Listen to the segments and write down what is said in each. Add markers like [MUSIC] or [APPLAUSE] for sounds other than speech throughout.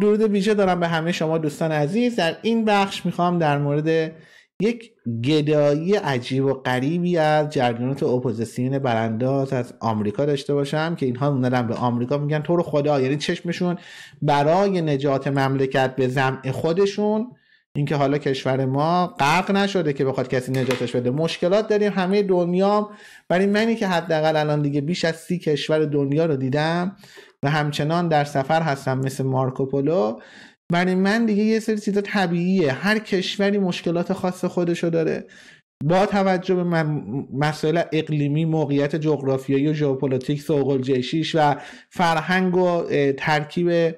درود ویژه دارم به همه شما دوستان عزیز در این بخش میخوام در مورد یک گدایی عجیب و غریبی از جریانات اپوزیسیون برانداز از آمریکا داشته باشم که اینها اومدن به آمریکا میگن تو رو خدا یعنی چشمشون برای نجات مملکت به زمع خودشون اینکه حالا کشور ما غرق نشده که بخواد کسی نجاتش بده مشکلات داریم همه دنیا برای منی که حداقل الان دیگه بیش از سی کشور دنیا رو دیدم و همچنان در سفر هستم مثل مارکوپولو برای من دیگه یه سری چیزا طبیعیه هر کشوری مشکلات خاص خودشو داره با توجه به مسائل اقلیمی موقعیت جغرافیایی و ژئوپلیتیک و جشیش و فرهنگ و ترکیب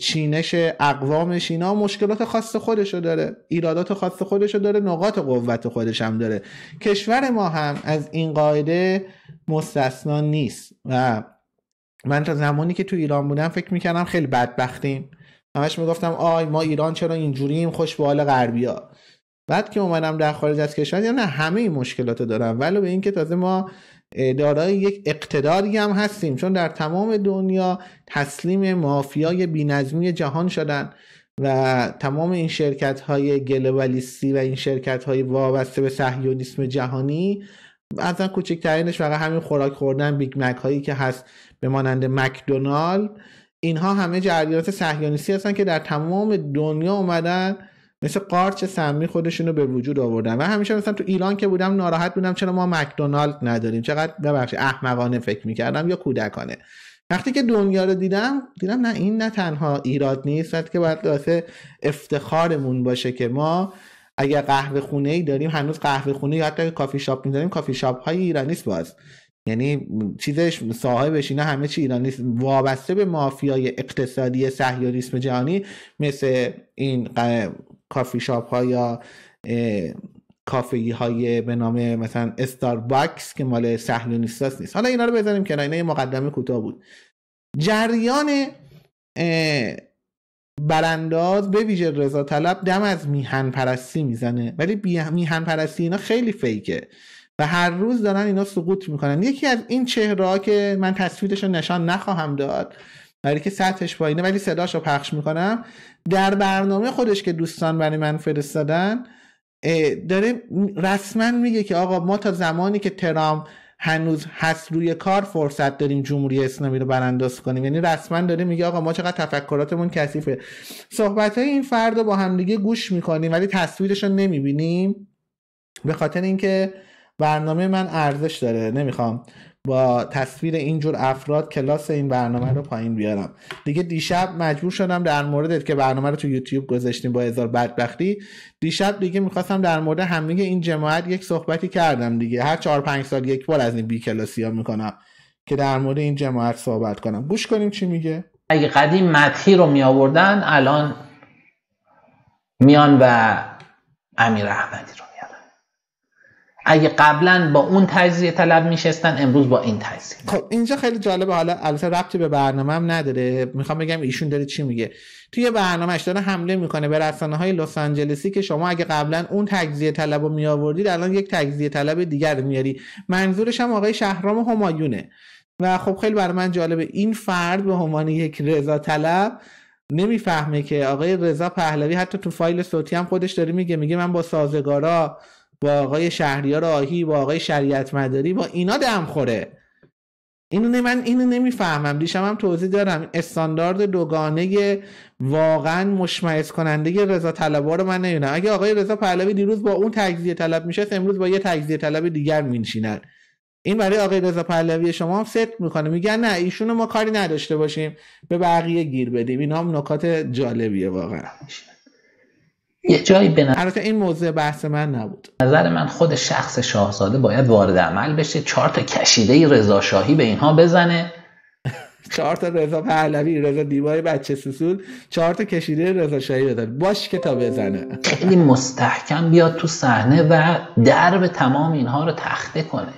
چینش اقوامش اینا مشکلات خاص خودشو داره ایرادات خاص خودشو داره نقاط قوت خودش هم داره کشور ما هم از این قاعده مستثنا نیست و من تا زمانی که تو ایران بودم فکر میکردم خیلی بدبختیم همش میگفتم آی ما ایران چرا اینجوریم خوش به حال غربیا بعد که اومدم در خارج از کشور یا نه همه این مشکلات دارم ولو به اینکه تازه ما دارای یک اقتداری هم هستیم چون در تمام دنیا تسلیم مافیای بینظمی جهان شدن و تمام این شرکت های گلوبالیستی و این شرکت های وابسته به سهیونیسم جهانی ازا کوچکترینش فقط همین خوراک خوردن بیگ مک هایی که هست به مانند مکدونالد اینها همه جریانات صهیونیستی هستن که در تمام دنیا اومدن مثل قارچ سمی خودشون رو به وجود آوردن و همیشه مثلا تو ایران که بودم ناراحت بودم چرا ما مکدونالد نداریم چقدر ببخشید احمقانه فکر میکردم یا کودکانه وقتی که دنیا رو دیدم دیدم نه این نه تنها ایراد نیست که باید افتخارمون باشه که ما اگر قهوه خونه ای داریم هنوز قهوه خونه یا حتی کافی شاپ میذاریم کافی شاپ های ایرانی است باز یعنی چیزش صاحبش اینا همه چی ایرانی است وابسته به مافیای اقتصادی صهیونیسم جهانی مثل این کافی شاپ ها یا کافی های به نام مثلا استارباکس که مال صهیونیستاس نیست حالا اینا رو بذاریم که اینا یه مقدمه کوتاه بود جریان برانداز به ویژه رضا طلب دم از میهن پرستی میزنه ولی بی... میهن پرستی اینا خیلی فیکه و هر روز دارن اینا سقوط میکنن یکی از این چهره که من تصویرش رو نشان نخواهم داد برای که سطحش پایینه ولی صداش رو پخش میکنم در برنامه خودش که دوستان برای من فرستادن داره رسما میگه که آقا ما تا زمانی که ترام هنوز هست روی کار فرصت داریم جمهوری اسلامی رو برانداز کنیم یعنی رسما داره میگه آقا ما چقدر تفکراتمون کثیفه صحبت های این فرد رو با همدیگه گوش میکنیم ولی تصویرش رو نمیبینیم به خاطر اینکه برنامه من ارزش داره نمیخوام با تصویر اینجور افراد کلاس این برنامه رو پایین بیارم دیگه دیشب مجبور شدم در مورد که برنامه رو تو یوتیوب گذاشتیم با هزار بدبختی دیشب دیگه میخواستم در مورد همه این جماعت یک صحبتی کردم دیگه هر چهار پنج سال یک بار از این بی کلاسی ها میکنم که در مورد این جماعت صحبت کنم گوش کنیم چی میگه اگه قدیم مدخی رو می آوردن الان میان و امیر احمدی رو اگه قبلا با اون تجزیه طلب میشستن امروز با این تجزیه خب اینجا خیلی جالبه حالا البته ربطی به برنامه هم نداره میخوام بگم ایشون داره چی میگه توی برنامهش داره حمله میکنه به رسانه های لس آنجلسی که شما اگه قبلا اون تجزیه طلب رو میآوردید الان یک تجزیه طلب دیگر میاری منظورش هم آقای شهرام همایونه و خب خیلی برای من جالبه این فرد به عنوان یک رضا طلب نمیفهمه که آقای رضا پهلوی حتی تو فایل صوتی هم خودش داره میگه میگه من با سازگارا با آقای شهریار آهی با آقای شریعت مداری با اینا دم خوره اینو من اینو نمیفهمم دیشب هم توضیح دارم استاندارد دوگانه واقعا مشمعز کننده رضا طلبا رو من نمیدونم اگه آقای رضا پهلوی دیروز با اون تجزیه طلب میشه امروز با یه تجزیه طلب دیگر مینشینن این برای آقای رضا پهلوی شما هم ست میکنه میگن نه ایشونو ما کاری نداشته باشیم به بقیه گیر بدیم اینا هم نکات جالبیه واقعا یه جایی البته این موضوع بحث من نبود نظر من خود شخص شاهزاده باید وارد عمل بشه چهار تا کشیده رضا شاهی به اینها بزنه [LAUGHS] چهار تا رضا پهلوی رضا دیوای بچه سسول چهار تا کشیده رضا شاهی بزنه باش که تا بزنه خیلی مستحکم بیاد تو صحنه و درب تمام اینها رو تخته کنه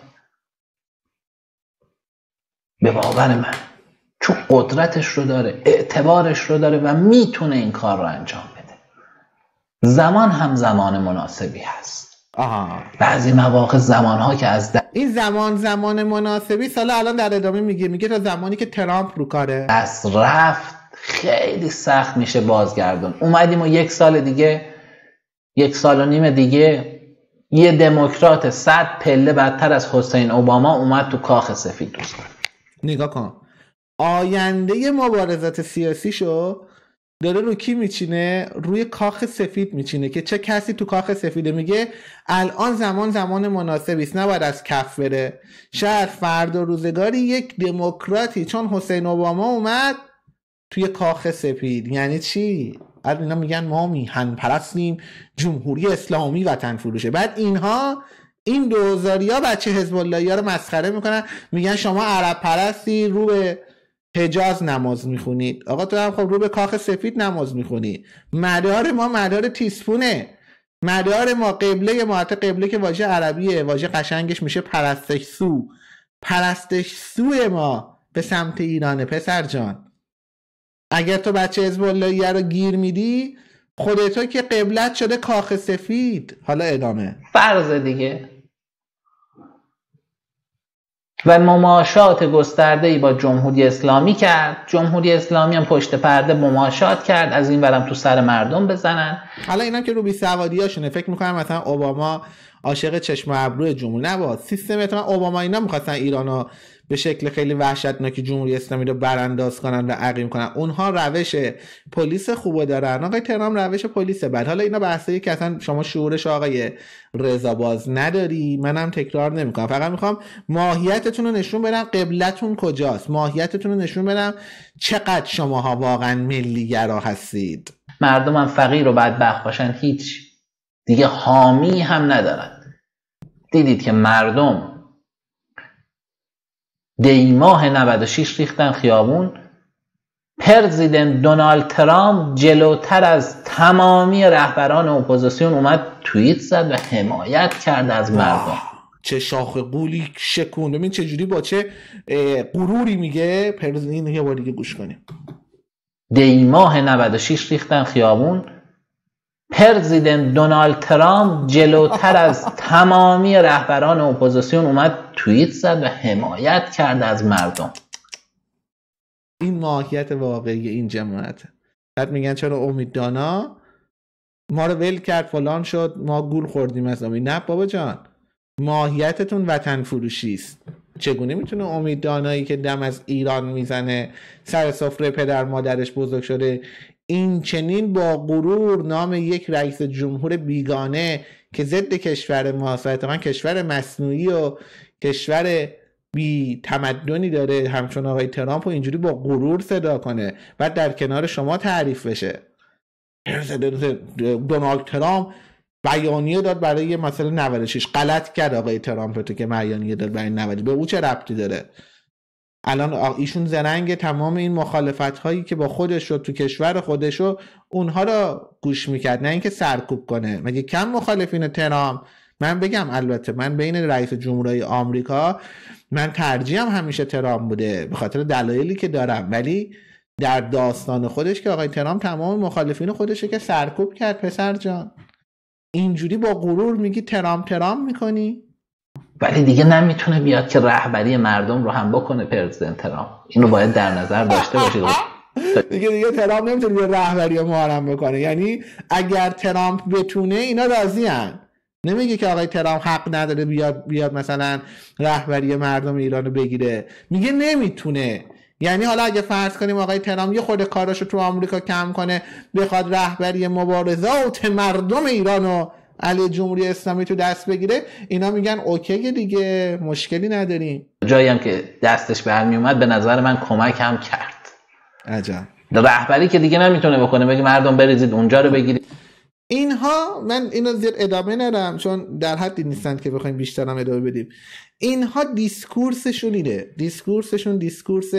به باور من چون قدرتش رو داره اعتبارش رو داره و میتونه این کار رو انجام بده زمان هم زمان مناسبی هست آها. بعضی مواقع زمان ها که از در... این زمان زمان مناسبی سال الان در ادامه میگه میگه تا زمانی که ترامپ رو کاره از رفت خیلی سخت میشه بازگردون اومدیم و یک سال دیگه یک سال و نیم دیگه یه دموکرات صد پله بدتر از حسین اوباما اومد تو کاخ سفید دوستان نگاه کن آینده مبارزات سیاسی شو داره رو کی میچینه روی کاخ سفید میچینه که چه کسی تو کاخ سفیده میگه الان زمان زمان مناسبی است نباید از کف بره شاید فردا روزگاری یک دموکراتی چون حسین اوباما اومد توی کاخ سفید یعنی چی بعد اینا میگن ما میهن پرستیم جمهوری اسلامی وطن فروشه بعد اینها این دوزاریا بچه حزب الله رو مسخره میکنن میگن شما عرب پرستی رو به حجاز نماز میخونید آقا تو هم خب رو به کاخ سفید نماز میخونی مدار ما مدار تیسفونه مدار ما قبله ما حتی قبله که واژه عربیه واژه قشنگش میشه پرستش سو پرستش سوی ما به سمت ایرانه پسر جان اگر تو بچه از رو گیر میدی خودتو که قبلت شده کاخ سفید حالا ادامه فرض دیگه و مماشات گسترده با جمهوری اسلامی کرد جمهوری اسلامی هم پشت پرده مماشات کرد از این برم تو سر مردم بزنن حالا اینم که رو بی هاشونه فکر میکنم مثلا اوباما عاشق چشم ابرو جمهور نبود سیستم مثلا اوباما اینا میخواستن ایرانو به شکل خیلی وحشتناکی جمهوری اسلامی رو برانداز کنن و عقیم کنن اونها روش پلیس خوبه دارن آقای ترام روش پلیس بعد حالا اینا بحثی که اصلا شما شعورش آقای رضا باز نداری منم تکرار نمیکنم فقط میخوام ماهیتتون رو نشون بدم قبلتون کجاست ماهیتتون رو نشون بدم چقدر شماها واقعا ملیگرا هستید مردم هم فقیر و بدبخت باشن هیچ دیگه حامی هم ندارن دیدید که مردم دیماه 96 ریختن خیابون پرزیدنت دونالد ترامپ جلوتر از تمامی رهبران اپوزیسیون اومد توییت زد و حمایت کرد از مردم چه شاخ قولی شکون ببین چه جوری با چه غروری میگه پرزیدنت یه بار دیگه گوش کنیم دیماه 96 ریختن خیابون پرزیدنت دونالد ترامپ جلوتر از [LAUGHS] تمامی رهبران اپوزیسیون اومد توییت زد و حمایت کرد از مردم این ماهیت واقعی این جماعت بعد میگن چرا امید دانا ما رو ول کرد فلان شد ما گول خوردیم از امید نه بابا جان ماهیتتون وطن فروشی است چگونه میتونه امید دانایی که دم از ایران میزنه سر سفره پدر مادرش بزرگ شده این چنین با غرور نام یک رئیس جمهور بیگانه که ضد کشور ما من کشور مصنوعی و کشور بی تمدنی داره همچون آقای ترامپ و اینجوری با غرور صدا کنه بعد در کنار شما تعریف بشه دونالد ترامپ بیانیه داد برای مثلا 96 غلط کرد آقای ترامپ تو که بیانیه داد برای 90 به او چه ربطی داره الان ایشون زرنگ تمام این مخالفت هایی که با خودش رو تو کشور خودش رو اونها رو گوش میکرد نه اینکه سرکوب کنه مگه کم مخالفین ترامپ من بگم البته من بین رئیس جمهورای آمریکا من ترجیحم همیشه ترامپ بوده به خاطر دلایلی که دارم ولی در داستان خودش که آقای ترامپ تمام مخالفین خودشه که سرکوب کرد پسر جان اینجوری با غرور میگی ترام ترام میکنی ولی دیگه نمیتونه بیاد که رهبری مردم رو هم بکنه پرزیدنت ترامپ اینو باید در نظر داشته باشید [LAUGHS] دیگه دیگه ترامپ نمیتونه بیاد رهبری ما هم بکنه یعنی اگر ترامپ بتونه اینا راضی نمیگه که آقای ترامپ حق نداره بیاد مثلا رهبری مردم ایران رو بگیره میگه نمیتونه یعنی حالا اگه فرض کنیم آقای ترامپ یه خود کاراشو تو آمریکا کم کنه بخواد رهبری مبارزات مردم ایرانو علی جمهوری اسلامی تو دست بگیره اینا میگن اوکی دیگه مشکلی نداریم جایی هم که دستش به اومد به نظر من کمک هم کرد عجب رهبری که دیگه نمیتونه بکنه بگه مردم بریزید اونجا رو بگیرید اینها من اینا زیر ادامه ندارم چون در حدی نیستند که بخوایم بیشتر هم ادامه بدیم اینها دیسکورسشون اینه دیسکورسشون دیسکورس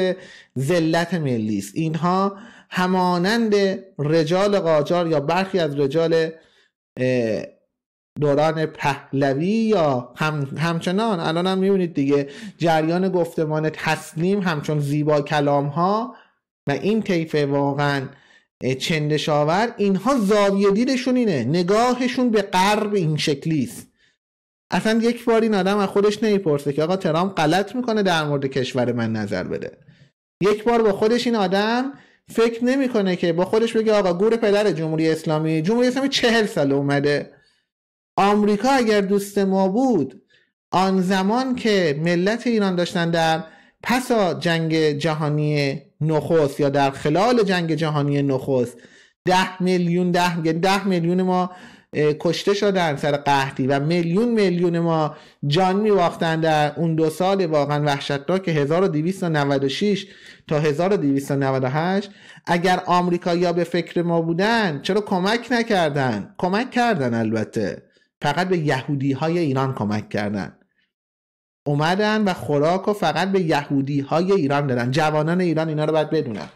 ذلت ملی است اینها همانند رجال قاجار یا برخی از رجال دوران پهلوی یا هم همچنان الان هم میبینید دیگه جریان گفتمان تسلیم همچون زیبا کلام ها و این طیف واقعا چندشاور اینها زاویه دیدشون اینه نگاهشون به غرب این شکلی است اصلا یک بار این آدم از خودش نمیپرسه که آقا ترام غلط میکنه در مورد کشور من نظر بده یک بار با خودش این آدم فکر نمیکنه که با خودش بگه آقا گور پدر جمهوری اسلامی جمهوری اسلامی چهل سال اومده آمریکا اگر دوست ما بود آن زمان که ملت ایران داشتن در پسا جنگ جهانی نخست یا در خلال جنگ جهانی نخست ده میلیون ده, ده میلیون ما کشته شدن سر قحطی و میلیون میلیون ما جان میواختن در اون دو سال واقعا وحشتناک 1296 تا 1298 اگر آمریکا یا به فکر ما بودن چرا کمک نکردن کمک کردن البته فقط به یهودی های ایران کمک کردن اومدن و خوراک و فقط به یهودی های ایران دادن جوانان ایران اینا رو باید بدونن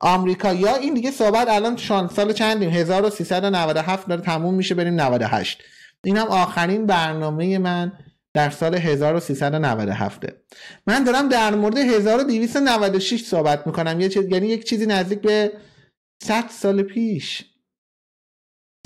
آمریکا یا این دیگه صحبت الان شان سال چندیم 1397 داره تموم میشه بریم 98 این هم آخرین برنامه من در سال 1397 من دارم در مورد 1296 صحبت میکنم یه یعنی یک چیزی نزدیک به 100 سال پیش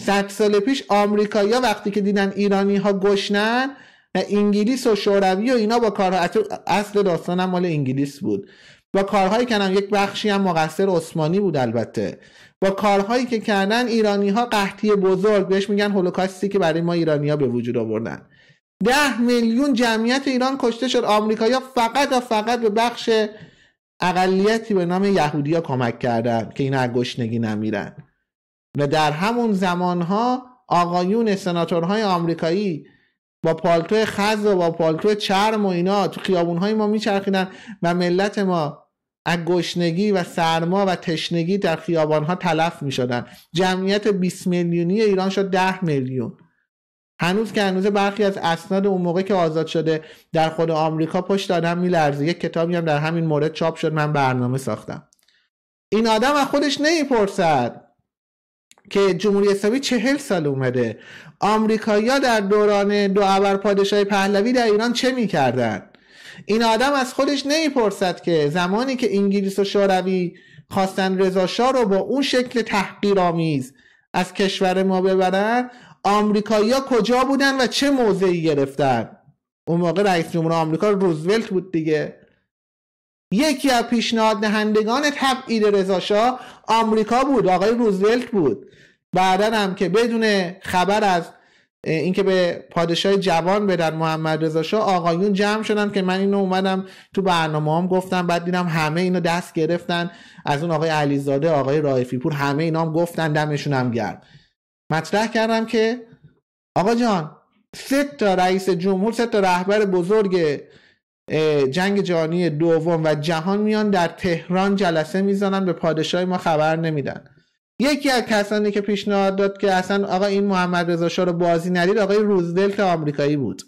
صد سال پیش آمریکایی‌ها وقتی که دیدن ایرانی ها گشنن انگلیس و شوروی و اینا با کارها اصل داستان هم مال انگلیس بود با کارهایی کردن یک بخشی هم مقصر عثمانی بود البته با کارهایی که کردن ایرانی ها قحطی بزرگ بهش میگن هولوکاستی که برای ما ایرانی ها به وجود آوردن ده میلیون جمعیت ایران کشته شد آمریکایی فقط و فقط به بخش اقلیتی به نام یهودی کمک کردن که اینا گشنگی نمیرن و در همون ها آقایون سناتورهای آمریکایی با پالتو خز و با پالتو چرم و اینا تو های ما میچرخیدن و ملت ما از گشنگی و سرما و تشنگی در ها تلف میشدن جمعیت 20 میلیونی ایران شد 10 میلیون هنوز که هنوز برخی از اسناد اون موقع که آزاد شده در خود آمریکا پشت آدم میلرزه یک کتابی هم در همین مورد چاپ شد من برنامه ساختم این آدم از خودش نمیپرسد که جمهوری اسلامی چهل سال اومده آمریکایی‌ها در دوران دو پادشاهی پهلوی در ایران چه میکردن این آدم از خودش نمیپرسد که زمانی که انگلیس و شوروی خواستن رضا رو با اون شکل تحقیرآمیز از کشور ما ببرن آمریکایی‌ها کجا بودن و چه موضعی گرفتن اون موقع رئیس جمهور آمریکا روزولت بود دیگه یکی از پیشنهاد دهندگان تبعید شاه آمریکا بود آقای روزولت بود بعدا هم که بدون خبر از اینکه به پادشاه جوان بدن محمد رضا شاه آقایون جمع شدن که من اینو اومدم تو برنامه هم گفتم بعد دیدم همه اینو دست گرفتن از اون آقای علیزاده آقای رائفی پور همه اینا هم گفتن دمشون هم گرم مطرح کردم که آقا جان سه تا رئیس جمهور سه تا رهبر بزرگ جنگ جهانی دوم و جهان میان در تهران جلسه میزنن به پادشاه ما خبر نمیدن یکی از کسانی که پیشنهاد داد که اصلا آقا این محمد رضا شاه رو بازی ندید آقای روزولت آمریکایی بود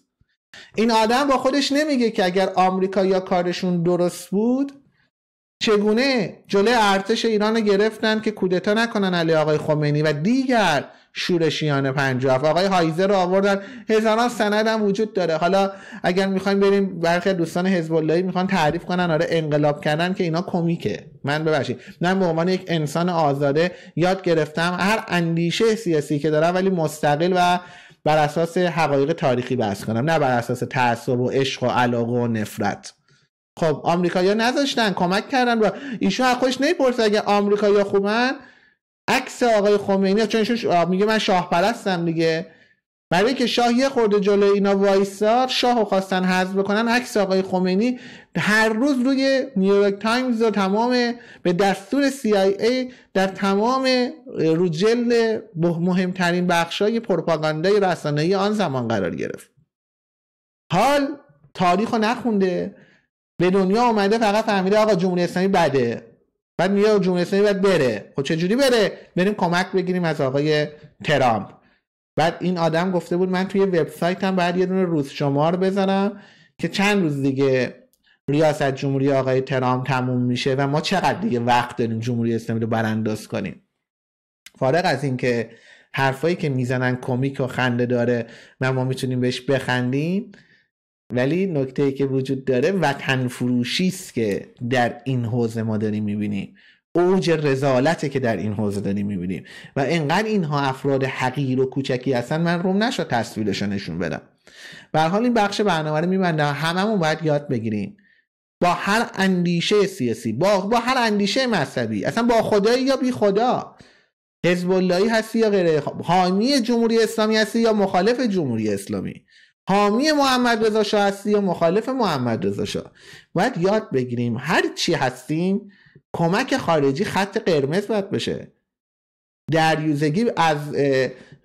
این آدم با خودش نمیگه که اگر آمریکا یا کارشون درست بود چگونه جلوی ارتش ایران رو گرفتن که کودتا نکنن علی آقای خمینی و دیگر شورشیان پنجاف آقای هایزه رو آوردن هزاران سند هم وجود داره حالا اگر میخوایم بریم برخی دوستان حزب اللهی میخوان تعریف کنن آره انقلاب کردن که اینا کمیکه من ببخشید من به عنوان یک انسان آزاده یاد گرفتم هر اندیشه سیاسی که دارم ولی مستقل و بر اساس حقایق تاریخی بحث کنم نه بر اساس تعصب و عشق و علاقه و نفرت خب آمریکایی‌ها نذاشتن کمک کردن و ایشون از نمیپرسه اگه خوبن عکس آقای خمینی چون میگه من شاه پرستم دیگه برای که شاه یه خورده جلوی اینا وایسار شاه خواستن حذف بکنن عکس آقای خمینی هر روز روی نیویورک تایمز و تمام به دستور CIA در تمام رو جلد مهمترین بخشای پروپاگاندای رسانه‌ای آن زمان قرار گرفت حال تاریخ رو نخونده به دنیا اومده فقط فهمیده آقا جمهوری اسلامی بده بعد میاد جمهوری اسلامی باید بره خب چه جوری بره بریم کمک بگیریم از آقای ترامپ بعد این آدم گفته بود من توی وبسایتم بعد یه دونه روز شمار بزنم که چند روز دیگه ریاست جمهوری آقای ترامپ تموم میشه و ما چقدر دیگه وقت داریم جمهوری اسلامی رو برانداز کنیم فارغ از اینکه حرفایی که میزنن کمیک و خنده داره و ما میتونیم بهش بخندیم ولی نکته ای که وجود داره وطن فروشی است که در این حوزه ما داریم میبینیم اوج رزالته که در این حوزه داریم میبینیم و انقدر اینها افراد حقیر و کوچکی هستن من روم نشد تصویرشو نشون بدم به حال این بخش برنامه رو میبندم هممون باید یاد بگیریم با هر اندیشه سیاسی با, با هر اندیشه مذهبی اصلا با خدایی یا بی خدا حزب هستی یا غیر خب، حامی جمهوری اسلامی هستی یا مخالف جمهوری اسلامی حامی محمد رضا شاه هستی یا مخالف محمد رضا شاه باید یاد بگیریم هر چی هستیم کمک خارجی خط قرمز باید بشه دریوزگی از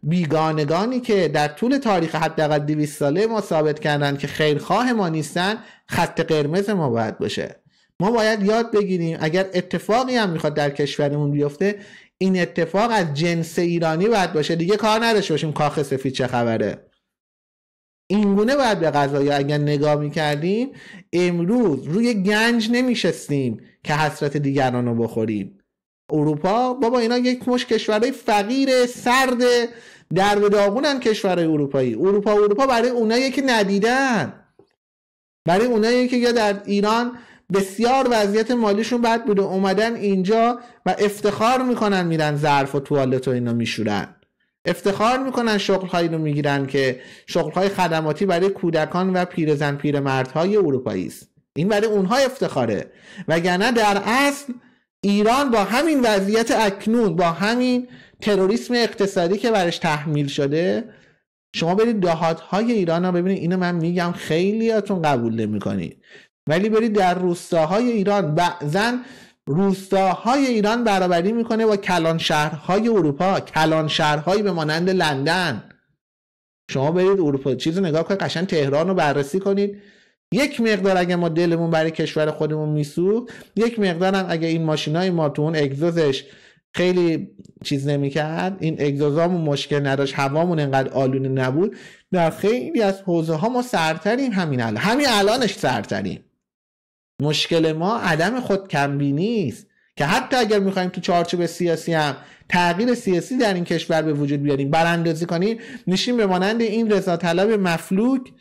بیگانگانی که در طول تاریخ حداقل 200 ساله ما ثابت کردن که خیرخواه ما نیستن خط قرمز ما باید باشه ما باید یاد بگیریم اگر اتفاقی هم میخواد در کشورمون بیفته این اتفاق از جنس ایرانی باید باشه دیگه کار نداشته باشیم کاخ سفید چه خبره اینگونه باید به قضایی اگر نگاه میکردیم امروز روی گنج نمیشستیم که حسرت دیگران رو بخوریم اروپا بابا اینا یک مش کشورهای فقیر سرد در به داغونن کشورهای اروپایی اروپا اروپا برای اونایی که ندیدن برای اونایی که یا در ایران بسیار وضعیت مالیشون بد بوده اومدن اینجا و افتخار میکنن میرن ظرف و توالت و اینا میشورن افتخار میکنن شغلهایی رو میگیرن که شغلهای خدماتی برای کودکان و پیرزن پیرمردهای اروپایی است این برای اونها افتخاره وگرنه در اصل ایران با همین وضعیت اکنون با همین تروریسم اقتصادی که برش تحمیل شده شما برید های ایران رو ببینید اینو من میگم خیلیاتون قبول نمیکنید ولی برید در روستاهای ایران بعضا روستاهای ایران برابری میکنه با کلان شهرهای اروپا کلان شهرهایی به مانند لندن شما برید اروپا چیز نگاه کنید قشن تهران رو بررسی کنید یک مقدار اگه ما دلمون برای کشور خودمون میسوخت یک مقدار اگه این ماشینای ما تو اون اگزوزش خیلی چیز نمیکرد این اگزوزامون مشکل نداشت هوامون انقدر آلوده نبود در خیلی از حوزه ها ما سرتریم همین الان همین الانش سرتریم مشکل ما عدم خود کمبینی است که حتی اگر میخوایم تو چارچوب سیاسی هم تغییر سیاسی در این کشور به وجود بیاریم براندازی کنیم نشیم به مانند این رضا طلب مفلوک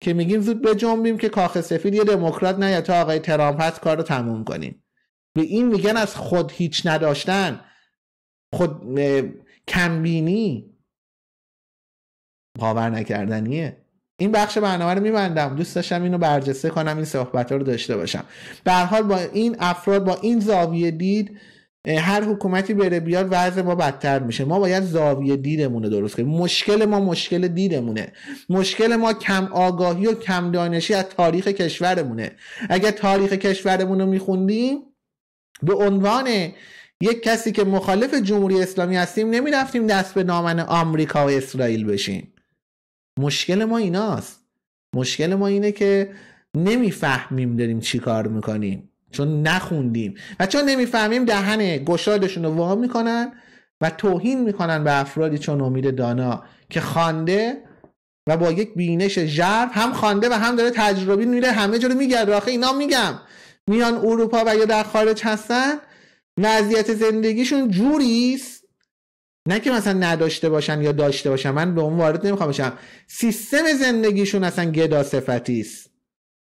که میگیم زود به جنبیم که کاخ سفید یه دموکرات نه یا تا آقای ترامپ هست کار رو تموم کنیم به این میگن از خود هیچ نداشتن خود کمبینی باور نکردنیه این بخش برنامه رو میبندم دوست داشتم اینو برجسته کنم این صحبت رو داشته باشم به حال با این افراد با این زاویه دید هر حکومتی بره بیاد وضع ما بدتر میشه ما باید زاویه دیدمون رو درست کنیم مشکل ما مشکل دیدمونه مشکل ما کم آگاهی و کم دانشی از تاریخ کشورمونه اگر تاریخ کشورمون رو میخوندیم به عنوان یک کسی که مخالف جمهوری اسلامی هستیم نمیرفتیم دست به نامن آمریکا و اسرائیل بشیم مشکل ما ایناست مشکل ما اینه که نمیفهمیم داریم چی کار میکنیم چون نخوندیم و چون نمیفهمیم دهن گشادشون رو وا میکنن و توهین میکنن به افرادی چون امید دانا که خوانده و با یک بینش ژرف هم خوانده و هم داره تجربی میره همه جا رو آخه اینا میگم میان اروپا و یا در خارج هستن وضعیت زندگیشون جوریست نه که مثلا نداشته باشن یا داشته باشن من به اون وارد نمیخوام بشم سیستم زندگیشون اصلا گدا صفتی است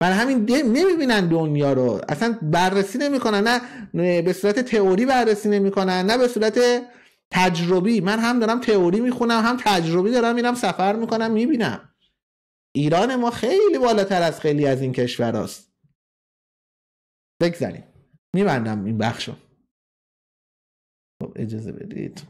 همین نمیبینن دنیا رو اصلا بررسی نمیکنن نه به صورت تئوری بررسی نمیکنن نه به صورت تجربی من هم دارم تئوری میخونم هم تجربی دارم میرم سفر میکنم میبینم ایران ما خیلی بالاتر از خیلی از این کشور است بگذاریم میبندم این بخشو خب، اجازه بدید